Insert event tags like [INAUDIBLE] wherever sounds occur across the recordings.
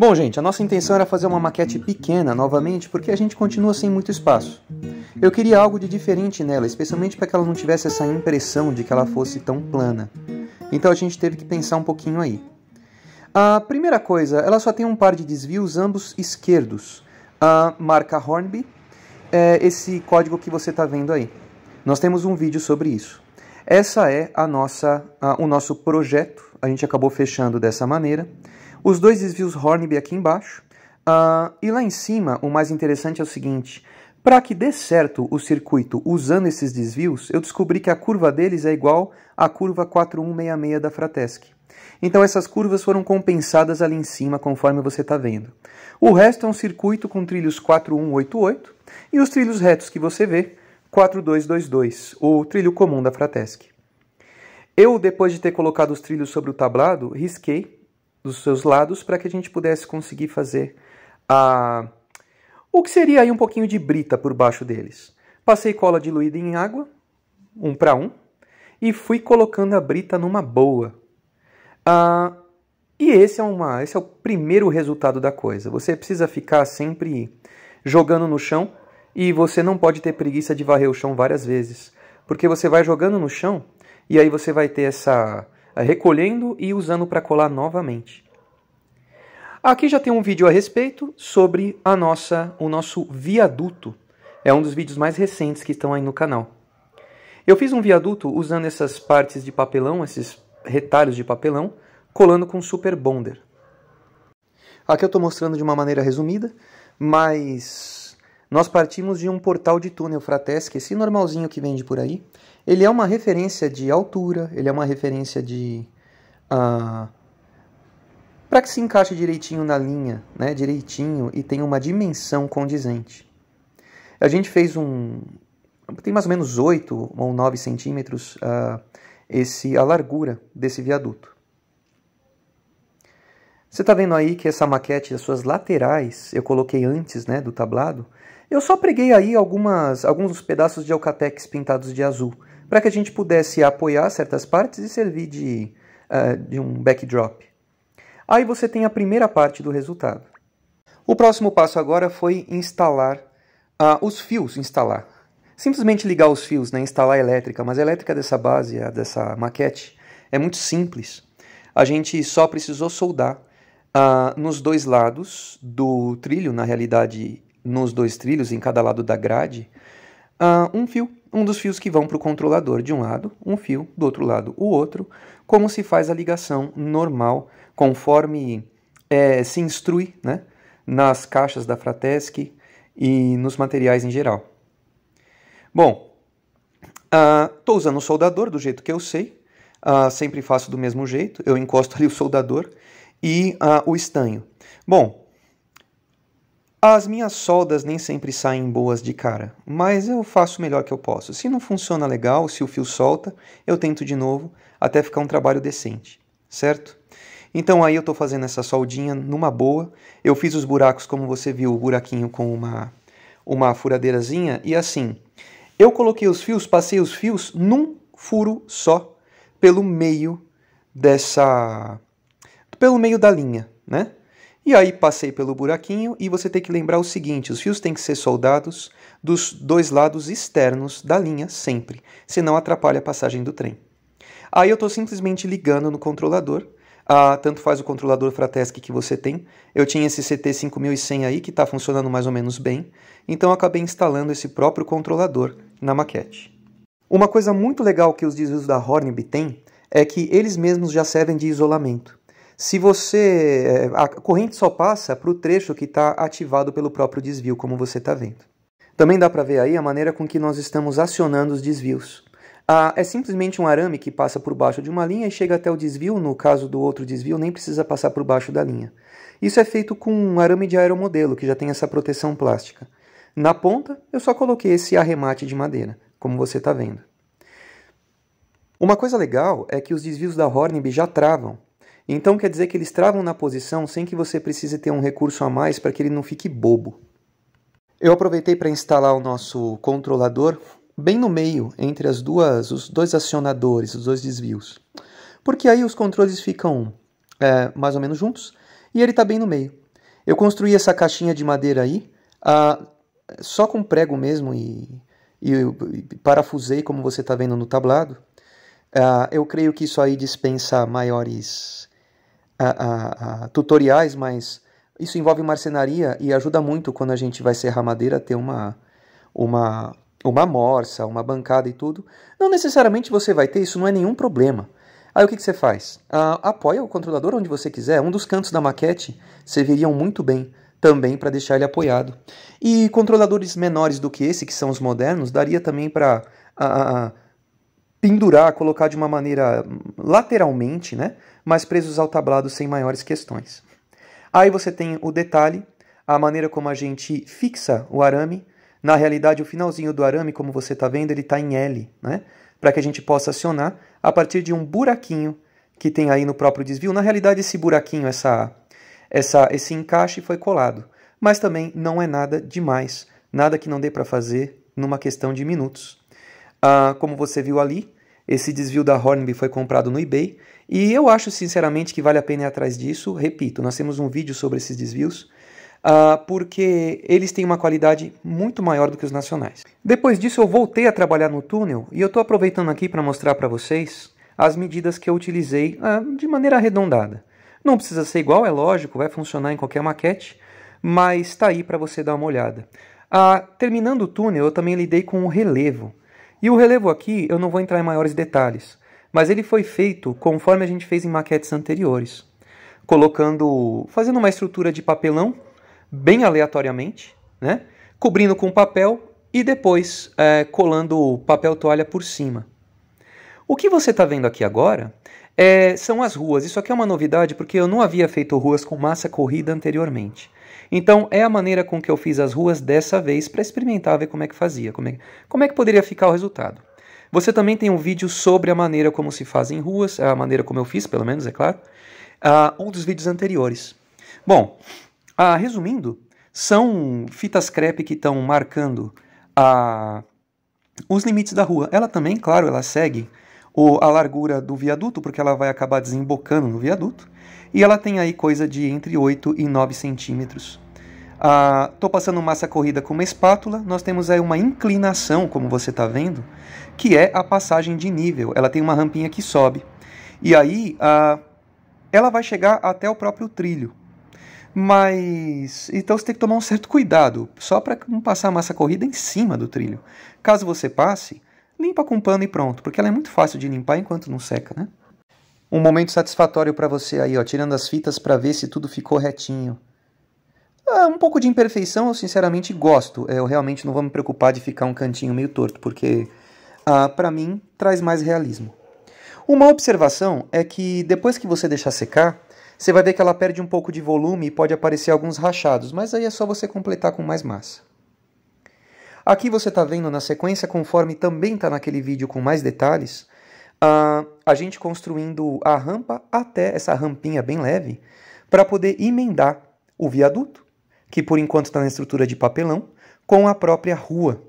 Bom, gente, a nossa intenção era fazer uma maquete pequena novamente, porque a gente continua sem muito espaço. Eu queria algo de diferente nela, especialmente para que ela não tivesse essa impressão de que ela fosse tão plana. Então a gente teve que pensar um pouquinho aí. A primeira coisa, ela só tem um par de desvios, ambos esquerdos. A marca Hornby é esse código que você está vendo aí. Nós temos um vídeo sobre isso. Essa é a nossa, a, o nosso projeto. A gente acabou fechando dessa maneira. Os dois desvios Hornby aqui embaixo. Uh, e lá em cima, o mais interessante é o seguinte. Para que dê certo o circuito usando esses desvios, eu descobri que a curva deles é igual à curva 4166 da Fratesc. Então essas curvas foram compensadas ali em cima, conforme você está vendo. O resto é um circuito com trilhos 4188 e os trilhos retos que você vê, 4222, o trilho comum da Fratesc. Eu, depois de ter colocado os trilhos sobre o tablado, risquei dos seus lados para que a gente pudesse conseguir fazer a o que seria aí um pouquinho de brita por baixo deles. Passei cola diluída em água, um para um, e fui colocando a brita numa boa. Ah, e esse é, uma, esse é o primeiro resultado da coisa. Você precisa ficar sempre jogando no chão e você não pode ter preguiça de varrer o chão várias vezes, porque você vai jogando no chão e aí você vai ter essa recolhendo e usando para colar novamente. Aqui já tem um vídeo a respeito sobre a nossa, o nosso viaduto. É um dos vídeos mais recentes que estão aí no canal. Eu fiz um viaduto usando essas partes de papelão, esses retalhos de papelão, colando com super bonder. Aqui eu estou mostrando de uma maneira resumida, mas nós partimos de um portal de túnel Fratesc, esse normalzinho que vende por aí. Ele é uma referência de altura, ele é uma referência de. Uh, ah, para que se encaixe direitinho na linha, né, direitinho e tenha uma dimensão condizente. A gente fez um. tem mais ou menos 8 ou 9 centímetros uh, esse, a largura desse viaduto. Você está vendo aí que essa maquete das suas laterais eu coloquei antes né, do tablado, eu só preguei aí algumas, alguns pedaços de alcatex pintados de azul, para que a gente pudesse apoiar certas partes e servir de, uh, de um backdrop. Aí você tem a primeira parte do resultado. O próximo passo agora foi instalar uh, os fios, instalar. Simplesmente ligar os fios, né? instalar a elétrica, mas a elétrica dessa base, dessa maquete, é muito simples. A gente só precisou soldar uh, nos dois lados do trilho, na realidade nos dois trilhos, em cada lado da grade, uh, um fio, um dos fios que vão para o controlador de um lado, um fio, do outro lado o outro, como se faz a ligação normal, conforme é, se instrui né, nas caixas da Fratesc e nos materiais em geral. Bom, estou uh, ah, usando o soldador do jeito que eu sei, uh, sempre faço do mesmo jeito, eu encosto [LAUGHS] ali o soldador e o estanho. Bom, as minhas soldas nem sempre saem boas de cara, mas eu faço o melhor que eu posso. Se não funciona legal, se o fio solta, eu tento de novo até ficar um trabalho decente, certo? Então aí eu estou fazendo essa soldinha numa boa. Eu fiz os buracos como você viu, o buraquinho com uma, uma furadeirazinha e assim. Eu coloquei os fios, passei os fios num furo só pelo meio dessa pelo meio da linha, né? E aí passei pelo buraquinho e você tem que lembrar o seguinte, os fios têm que ser soldados dos dois lados externos da linha sempre, senão atrapalha a passagem do trem. Aí eu estou simplesmente ligando no controlador, ah, tanto faz o controlador Fratesc que você tem. Eu tinha esse CT5100 aí que está funcionando mais ou menos bem, então acabei instalando esse próprio controlador na maquete. Uma coisa muito legal que os desvios da Hornby têm é que eles mesmos já servem de isolamento. Se você. Eh, a corrente só passa para o trecho que está ativado pelo próprio desvio, como você está vendo. Também dá para ver aí a maneira com que nós estamos acionando os desvios. Ah, é simplesmente um arame que passa por baixo de uma linha e chega até o desvio. No caso do outro desvio, nem precisa passar por baixo da linha. Isso é feito com um arame de aeromodelo, que já tem essa proteção plástica. Na ponta, eu só coloquei esse arremate de madeira, como você está vendo. Uma coisa legal é que os desvios da Hornby já travam. Então quer dizer que eles travam na posição sem que você precise ter um recurso a mais para que ele não fique bobo. Eu aproveitei para instalar o nosso controlador bem no meio entre as duas, os dois acionadores, os dois desvios, porque aí os controles ficam é, mais ou menos juntos e ele está bem no meio. Eu construí essa caixinha de madeira aí a, só com prego mesmo e, e, e parafusei como você está vendo no tablado. É, eu creio que isso aí dispensa maiores a, a, tutoriais, mas isso envolve marcenaria e ajuda muito quando a gente vai serrar madeira a ter uma, uma, uma morsa, uma bancada e tudo. Não necessariamente você vai ter, isso não é nenhum problema. Aí o que, que você faz? Uh, apoia o controlador onde você quiser. Um dos cantos da maquete serviriam muito bem também para deixar ele apoiado. E controladores menores do que esse, que são os modernos, daria também para uh, uh, pendurar, colocar de uma maneira hum, lateralmente, né? mas presos ao tablado sem maiores questões. Aí você tem o detalhe, a maneira como a gente fixa o arame. Na realidade, o finalzinho do arame, como você está vendo, ele está em L, né? para que a gente possa acionar a partir de um buraquinho que tem aí no próprio desvio. Na realidade, esse buraquinho, essa, essa, esse encaixe foi colado, mas também não é nada demais, nada que não dê para fazer numa questão de minutos. Ah, como você viu ali, esse desvio da Hornby foi comprado no eBay e eu acho sinceramente que vale a pena ir atrás disso. Repito, nós temos um vídeo sobre esses desvios. Uh, porque eles têm uma qualidade muito maior do que os nacionais. Depois disso, eu voltei a trabalhar no túnel e eu estou aproveitando aqui para mostrar para vocês as medidas que eu utilizei uh, de maneira arredondada. Não precisa ser igual, é lógico, vai funcionar em qualquer maquete, mas está aí para você dar uma olhada. Uh, terminando o túnel, eu também lidei com o relevo. E o relevo aqui eu não vou entrar em maiores detalhes, mas ele foi feito conforme a gente fez em maquetes anteriores, colocando, fazendo uma estrutura de papelão bem aleatoriamente, né? cobrindo com papel e depois é, colando papel toalha por cima. O que você está vendo aqui agora é, são as ruas. Isso aqui é uma novidade porque eu não havia feito ruas com massa corrida anteriormente. Então é a maneira com que eu fiz as ruas dessa vez para experimentar ver como é que fazia, como é, como é que poderia ficar o resultado. Você também tem um vídeo sobre a maneira como se fazem ruas, a maneira como eu fiz, pelo menos, é claro, uh, um dos vídeos anteriores. Bom, uh, resumindo, são fitas crepe que estão marcando uh, os limites da rua. Ela também, claro, ela segue o, a largura do viaduto, porque ela vai acabar desembocando no viaduto, e ela tem aí coisa de entre 8 e 9 centímetros. Estou ah, passando massa corrida com uma espátula, nós temos aí uma inclinação, como você está vendo, que é a passagem de nível. Ela tem uma rampinha que sobe. E aí ah, ela vai chegar até o próprio trilho. Mas então você tem que tomar um certo cuidado, só para não passar a massa corrida em cima do trilho. Caso você passe, limpa com pano e pronto, porque ela é muito fácil de limpar enquanto não seca, né? Um momento satisfatório para você aí, ó, tirando as fitas para ver se tudo ficou retinho. Ah, um pouco de imperfeição eu sinceramente gosto. É, eu realmente não vou me preocupar de ficar um cantinho meio torto, porque ah, para mim traz mais realismo. Uma observação é que depois que você deixar secar, você vai ver que ela perde um pouco de volume e pode aparecer alguns rachados, mas aí é só você completar com mais massa. Aqui você está vendo na sequência, conforme também está naquele vídeo com mais detalhes, a, a gente construindo a rampa até essa rampinha bem leve para poder emendar o viaduto, que por enquanto está na estrutura de papelão, com a própria rua.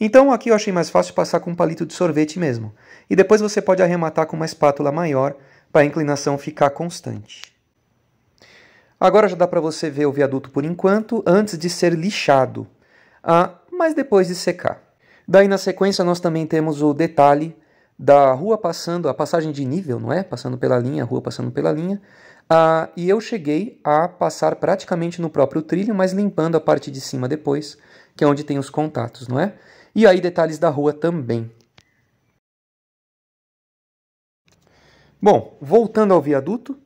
Então aqui eu achei mais fácil passar com um palito de sorvete mesmo. E depois você pode arrematar com uma espátula maior para a inclinação ficar constante. Agora já dá para você ver o viaduto por enquanto, antes de ser lixado mas depois de secar. Daí na sequência nós também temos o detalhe da rua passando, a passagem de nível, não é? Passando pela linha, a rua passando pela linha. Ah, e eu cheguei a passar praticamente no próprio trilho, mas limpando a parte de cima depois, que é onde tem os contatos, não é? E aí detalhes da rua também. Bom, voltando ao viaduto,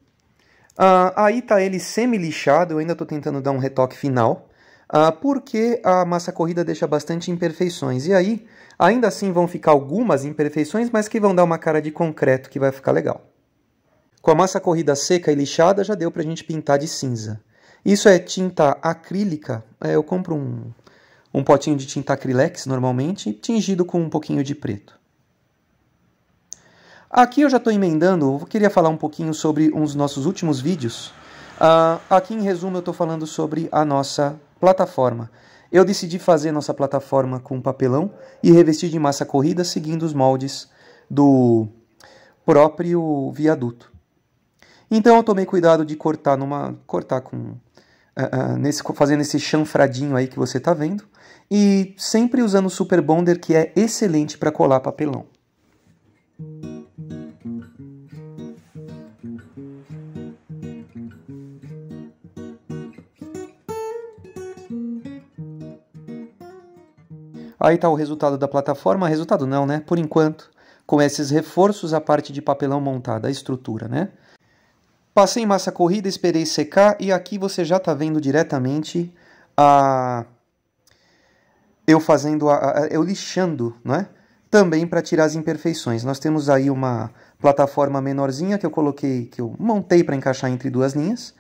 ah, aí tá ele semi-lixado, eu ainda estou tentando dar um retoque final, ah, porque a massa corrida deixa bastante imperfeições. E aí, ainda assim vão ficar algumas imperfeições, mas que vão dar uma cara de concreto que vai ficar legal. Com a massa corrida seca e lixada, já deu para a gente pintar de cinza. Isso é tinta acrílica. É, eu compro um, um potinho de tinta acrilex, normalmente, tingido com um pouquinho de preto. Aqui eu já estou emendando, eu queria falar um pouquinho sobre um dos nossos últimos vídeos. Uh, aqui em resumo eu estou falando sobre a nossa Plataforma. Eu decidi fazer nossa plataforma com papelão e revestir de massa corrida seguindo os moldes do próprio viaduto. Então eu tomei cuidado de cortar numa cortar com uh, uh, nesse fazendo esse chanfradinho aí que você está vendo e sempre usando o super bonder que é excelente para colar papelão. Aí está o resultado da plataforma. Resultado não, né? Por enquanto, com esses reforços, a parte de papelão montada, a estrutura, né? Passei em massa corrida, esperei secar e aqui você já está vendo diretamente a eu fazendo a, a eu lixando, né? Também para tirar as imperfeições. Nós temos aí uma plataforma menorzinha que eu coloquei, que eu montei para encaixar entre duas linhas,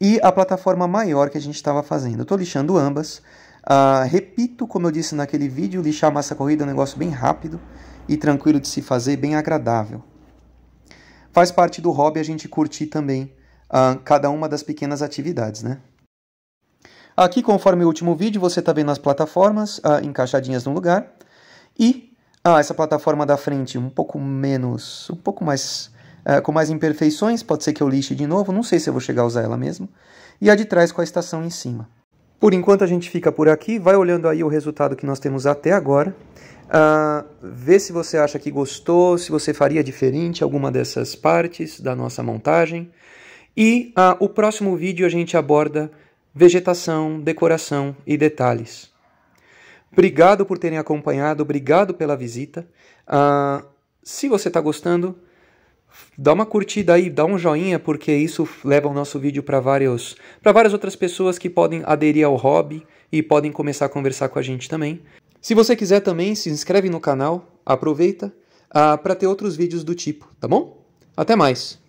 e a plataforma maior que a gente estava fazendo. estou lixando ambas Uh, repito, como eu disse naquele vídeo, lixar massa corrida é um negócio bem rápido e tranquilo de se fazer, bem agradável. Faz parte do hobby a gente curtir também uh, cada uma das pequenas atividades, né? Aqui, conforme o último vídeo, você está vendo as plataformas uh, encaixadinhas no lugar. E essa plataforma da frente um pouco menos, um pouco mais, uh, com mais imperfeições, pode ser que eu lixe de novo, não sei se eu vou chegar a usar ela mesmo. E a de trás com a estação em cima. Por enquanto a gente fica por aqui, vai olhando aí o resultado que nós temos até agora, uh, vê se você acha que gostou, se você faria diferente alguma dessas partes da nossa montagem. E uh, o próximo vídeo a gente aborda vegetação, decoração e detalhes. Obrigado por terem acompanhado, obrigado pela visita. Uh, se você está gostando, dá uma curtida aí, dá um joinha, porque isso leva o nosso vídeo para várias outras pessoas que podem aderir ao hobby e podem começar a conversar com a gente também. Se você quiser também, se inscreve no canal, aproveita uh, ah, para ter outros vídeos do tipo, tá bom? Até mais!